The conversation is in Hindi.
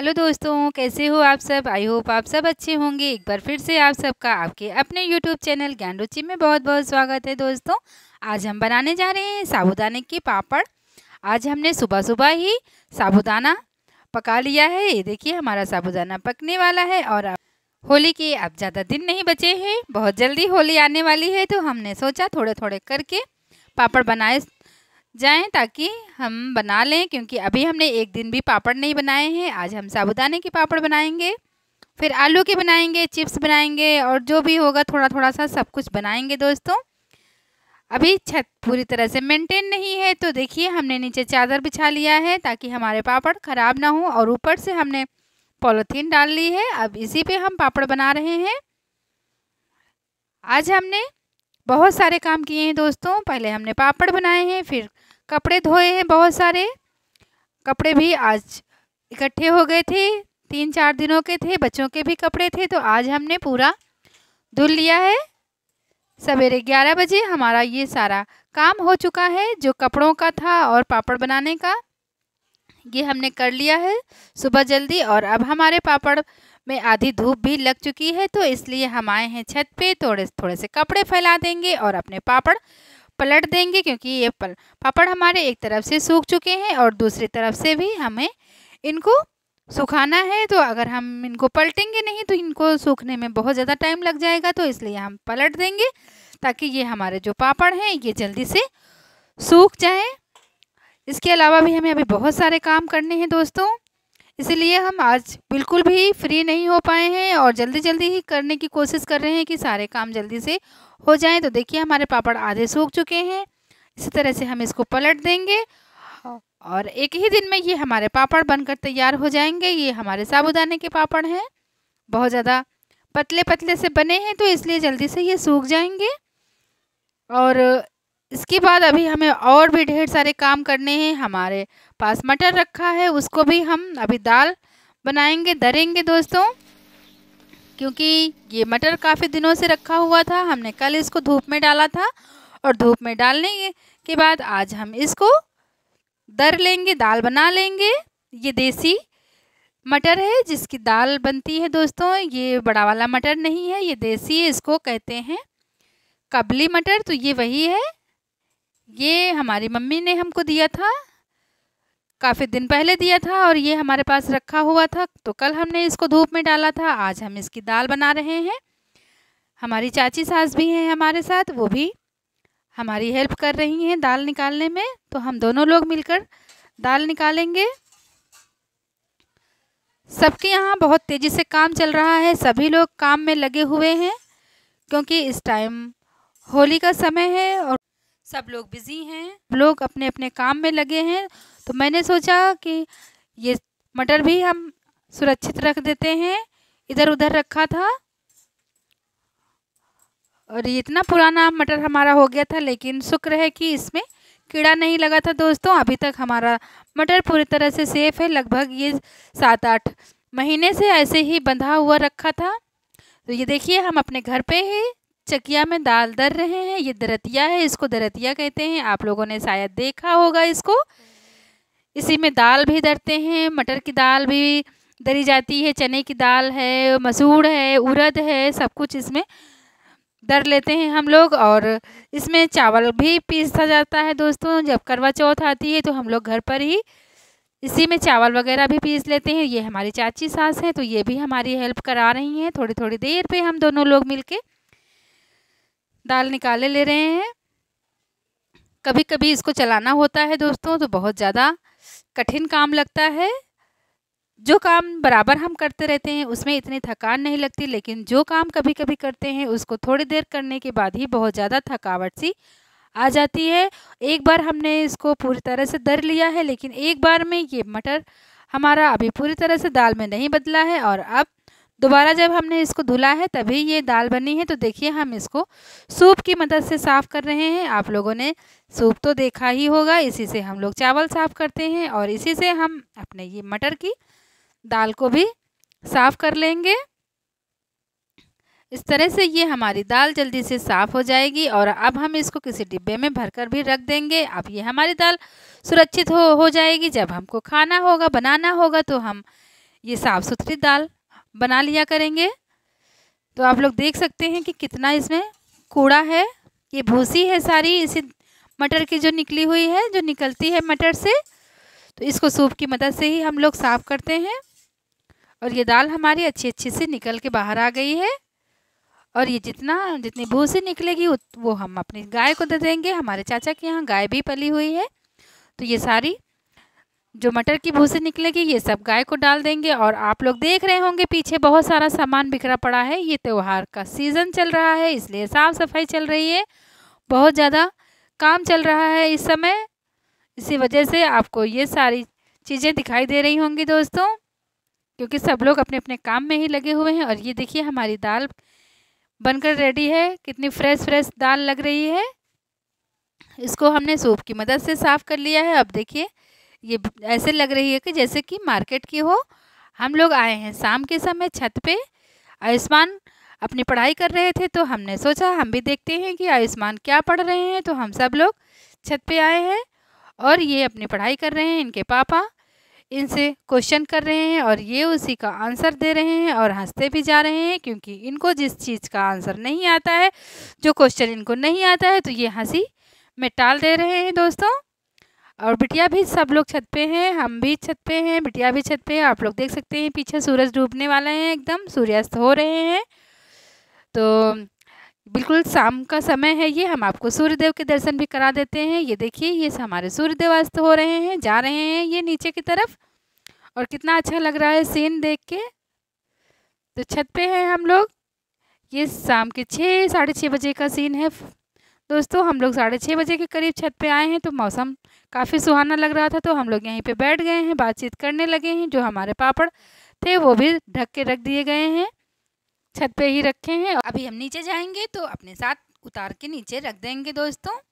हेलो दोस्तों कैसे हो आप सब आई होप आप सब अच्छे होंगे एक बार फिर से आप सबका आपके अपने यूट्यूब चैनल ज्ञान रुचि में बहुत बहुत स्वागत है दोस्तों आज हम बनाने जा रहे हैं साबुदाने के पापड़ आज हमने सुबह सुबह ही साबुदाना पका लिया है ये देखिए हमारा साबुदाना पकने वाला है और होली के अब ज़्यादा दिन नहीं बचे हैं बहुत जल्दी होली आने वाली है तो हमने सोचा थोड़े थोड़े करके पापड़ बनाए जाएं ताकि हम बना लें क्योंकि अभी हमने एक दिन भी पापड़ नहीं बनाए हैं आज हम साबुदाने के पापड़ बनाएंगे फिर आलू के बनाएंगे चिप्स बनाएंगे और जो भी होगा थोड़ा थोड़ा सा सब कुछ बनाएंगे दोस्तों अभी छत पूरी तरह से मेंटेन नहीं है तो देखिए हमने नीचे चादर बिछा लिया है ताकि हमारे पापड़ ख़राब ना हो और ऊपर से हमने पॉलीथीन डाल ली है अब इसी पर हम पापड़ बना रहे हैं आज हमने बहुत सारे काम किए हैं दोस्तों पहले हमने पापड़ बनाए हैं फिर कपड़े धोए हैं बहुत सारे कपड़े भी आज इकट्ठे हो गए थे तीन चार दिनों के थे बच्चों के भी कपड़े थे तो आज हमने पूरा धुल लिया है सवेरे ग्यारह बजे हमारा ये सारा काम हो चुका है जो कपड़ों का था और पापड़ बनाने का ये हमने कर लिया है सुबह जल्दी और अब हमारे पापड़ में आधी धूप भी लग चुकी है तो इसलिए हम आए हैं छत पे थोड़े थोड़े से कपड़े फैला देंगे और अपने पापड़ पलट देंगे क्योंकि ये पल पापड़ हमारे एक तरफ से सूख चुके हैं और दूसरी तरफ से भी हमें इनको सुखाना है तो अगर हम इनको पलटेंगे नहीं तो इनको सूखने में बहुत ज़्यादा टाइम लग जाएगा तो इसलिए हम पलट देंगे ताकि ये हमारे जो पापड़ हैं ये जल्दी से सूख जाए इसके अलावा भी हमें अभी बहुत सारे काम करने हैं दोस्तों इसीलिए हम आज बिल्कुल भी फ्री नहीं हो पाए हैं और जल्दी जल्दी ही करने की कोशिश कर रहे हैं कि सारे काम जल्दी से हो जाएं तो देखिए हमारे पापड़ आधे सूख चुके हैं इसी तरह से हम इसको पलट देंगे हाँ। और एक ही दिन में ये हमारे पापड़ बनकर तैयार हो जाएंगे ये हमारे साबुदाने के पापड़ हैं बहुत ज़्यादा पतले पतले से बने हैं तो इसलिए जल्दी से ये सूख जाएंगे और इसके बाद अभी हमें और भी ढेर सारे काम करने हैं हमारे पास मटर रखा है उसको भी हम अभी दाल बनाएंगे दरेंगे दोस्तों क्योंकि ये मटर काफ़ी दिनों से रखा हुआ था हमने कल इसको धूप में डाला था और धूप में डालने के बाद आज हम इसको दर लेंगे दाल बना लेंगे ये देसी मटर है जिसकी दाल बनती है दोस्तों ये बड़ा वाला मटर नहीं है ये देसी है इसको कहते हैं कबली मटर तो ये वही है ये हमारी मम्मी ने हमको दिया था काफ़ी दिन पहले दिया था और ये हमारे पास रखा हुआ था तो कल हमने इसको धूप में डाला था आज हम इसकी दाल बना रहे हैं हमारी चाची सास भी हैं हमारे साथ वो भी हमारी हेल्प कर रही हैं दाल निकालने में तो हम दोनों लोग मिलकर दाल निकालेंगे सबके यहाँ बहुत तेज़ी से काम चल रहा है सभी लोग काम में लगे हुए हैं क्योंकि इस टाइम होली का समय है और सब लोग बिज़ी हैं लोग अपने अपने काम में लगे हैं तो मैंने सोचा कि ये मटर भी हम सुरक्षित रख देते हैं इधर उधर रखा था और ये इतना पुराना मटर हमारा हो गया था लेकिन शुक्र है कि इसमें कीड़ा नहीं लगा था दोस्तों अभी तक हमारा मटर पूरी तरह से सेफ है लगभग ये सात आठ महीने से ऐसे ही बंधा हुआ रखा था तो ये देखिए हम अपने घर पे ही चकिया में दाल दर रहे हैं ये दरतिया है इसको दरतिया कहते हैं आप लोगों ने शायद देखा होगा इसको इसी में दाल भी दरते हैं मटर की दाल भी दरी जाती है चने की दाल है मसूर है उड़द है सब कुछ इसमें दर लेते हैं हम लोग और इसमें चावल भी पीसा जाता है दोस्तों जब करवा चौथ आती है तो हम लोग घर पर ही इसी में चावल वगैरह भी पीस लेते हैं ये हमारी चाची सास है तो ये भी हमारी हेल्प करा रही हैं थोड़ी थोड़ी देर पे हम दोनों लोग मिलके दाल निकाले ले रहे हैं कभी कभी इसको चलाना होता है दोस्तों तो बहुत ज़्यादा कठिन काम लगता है जो काम बराबर हम करते रहते हैं उसमें इतनी थकान नहीं लगती लेकिन जो काम कभी कभी करते हैं उसको थोड़ी देर करने के बाद ही बहुत ज़्यादा थकावट सी आ जाती है एक बार हमने इसको पूरी तरह से दर लिया है लेकिन एक बार में ये मटर हमारा अभी पूरी तरह से दाल में नहीं बदला है और अब दोबारा जब हमने इसको धुला है तभी ये दाल बनी है तो देखिए हम इसको सूप की मदद से साफ़ कर रहे हैं आप लोगों ने सूप तो देखा ही होगा इसी से हम लोग चावल साफ़ करते हैं और इसी से हम अपने ये मटर की दाल को भी साफ़ कर लेंगे इस तरह से ये हमारी दाल जल्दी से साफ़ हो जाएगी और अब हम इसको किसी डिब्बे में भरकर भी रख देंगे अब ये हमारी दाल सुरक्षित हो हो जाएगी जब हमको खाना होगा बनाना होगा तो हम ये साफ़ सुथरी दाल बना लिया करेंगे तो आप लोग देख सकते हैं कि कितना इसमें कूड़ा है ये भूसी है सारी इसी मटर की जो निकली हुई है जो निकलती है मटर से तो इसको सूप की मदद से ही हम लोग साफ़ करते हैं और ये दाल हमारी अच्छी अच्छी से निकल के बाहर आ गई है और ये जितना जितनी भूसी निकलेगी वो हम अपनी गाय को दे देंगे हमारे चाचा के यहाँ गाय भी पली हुई है तो ये सारी जो मटर की भूसी निकलेगी ये सब गाय को डाल देंगे और आप लोग देख रहे होंगे पीछे बहुत सारा सामान बिखरा पड़ा है ये त्यौहार का सीज़न चल रहा है इसलिए साफ़ सफाई चल रही है बहुत ज़्यादा काम चल रहा है इस समय इसी वजह से आपको ये सारी चीज़ें दिखाई दे रही होंगी दोस्तों क्योंकि सब लोग अपने अपने काम में ही लगे हुए हैं और ये देखिए हमारी दाल बनकर रेडी है कितनी फ्रेश फ्रेश दाल लग रही है इसको हमने सूप की मदद से साफ़ कर लिया है अब देखिए ये ऐसे लग रही है कि जैसे कि मार्केट की हो हम लोग आए हैं शाम के समय छत पे आयुष्मान अपनी पढ़ाई कर रहे थे तो हमने सोचा हम भी देखते हैं कि आयुष्मान क्या पढ़ रहे हैं तो हम सब लोग छत पे आए हैं और ये अपनी पढ़ाई कर रहे हैं इनके पापा इनसे क्वेश्चन कर रहे हैं और ये उसी का आंसर दे रहे हैं और हंसते भी जा रहे हैं क्योंकि इनको जिस चीज़ का आंसर नहीं आता है जो क्वेश्चन इनको नहीं आता है तो ये हंसी में टाल दे रहे हैं दोस्तों और बिटिया भी सब लोग छत पे हैं हम भी छत पे हैं बिटिया भी छत पे है आप लोग देख सकते हैं पीछे सूरज डूबने वाला है एकदम सूर्यास्त हो रहे हैं तो बिल्कुल शाम का समय है ये हम आपको सूर्यदेव के दर्शन भी करा देते हैं ये देखिए ये हमारे सूर्यदेव अस्त हो रहे हैं जा रहे हैं ये नीचे की तरफ और कितना अच्छा लग रहा है सीन देख के तो छत पे हैं हम लोग ये शाम के छः साढ़े छः बजे का सीन है दोस्तों हम लोग साढ़े छः बजे के करीब छत पे आए हैं तो मौसम काफ़ी सुहाना लग रहा था तो हम लोग यहीं पे बैठ गए हैं बातचीत करने लगे हैं जो हमारे पापड़ थे वो भी ढक के रख दिए गए हैं छत पे ही रखे हैं अभी हम नीचे जाएंगे तो अपने साथ उतार के नीचे रख देंगे दोस्तों